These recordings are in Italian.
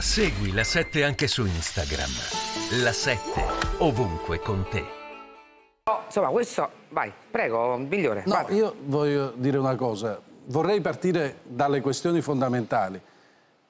Segui la 7 anche su Instagram. La 7 ovunque con te. Oh, insomma, questo. Vai, prego, Bigliore. No, vado. io voglio dire una cosa. Vorrei partire dalle questioni fondamentali.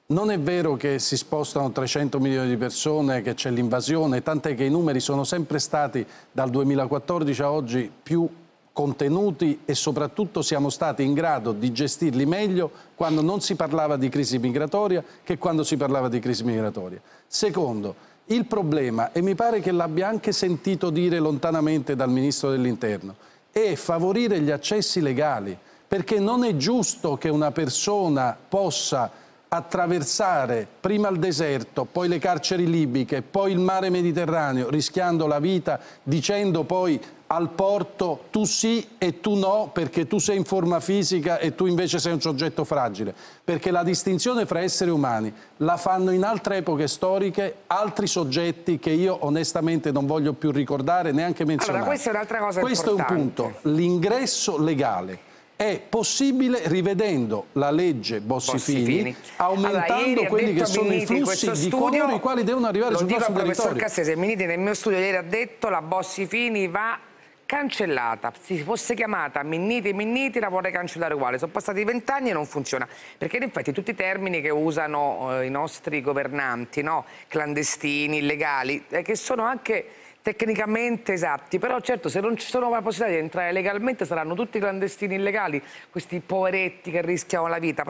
Non è vero che si spostano 300 milioni di persone, che c'è l'invasione, tant'è che i numeri sono sempre stati dal 2014 a oggi più contenuti e soprattutto siamo stati in grado di gestirli meglio quando non si parlava di crisi migratoria che quando si parlava di crisi migratoria. Secondo, il problema, e mi pare che l'abbia anche sentito dire lontanamente dal Ministro dell'Interno, è favorire gli accessi legali, perché non è giusto che una persona possa attraversare prima il deserto, poi le carceri libiche, poi il mare Mediterraneo, rischiando la vita, dicendo poi al porto tu sì e tu no perché tu sei in forma fisica e tu invece sei un soggetto fragile, perché la distinzione fra esseri umani la fanno in altre epoche storiche altri soggetti che io onestamente non voglio più ricordare neanche menzionare. Allora, questa è un'altra cosa Questo importante. è un punto, l'ingresso legale è possibile rivedendo la legge Bossi-Fini, aumentando allora, quelli che sono Miniti, i flussi di studio, coloro i quali devono arrivare sul nostro territorio. Lo dico al professor Cassese, Miniti nel mio studio ieri ha detto la Bossi-Fini va cancellata, se fosse chiamata Minniti Minniti la vorrei cancellare uguale, sono passati vent'anni e non funziona, perché in effetti tutti i termini che usano eh, i nostri governanti, no? clandestini, illegali, eh, che sono anche tecnicamente esatti, però certo se non ci sono la possibilità di entrare legalmente saranno tutti clandestini illegali, questi poveretti che rischiano la vita.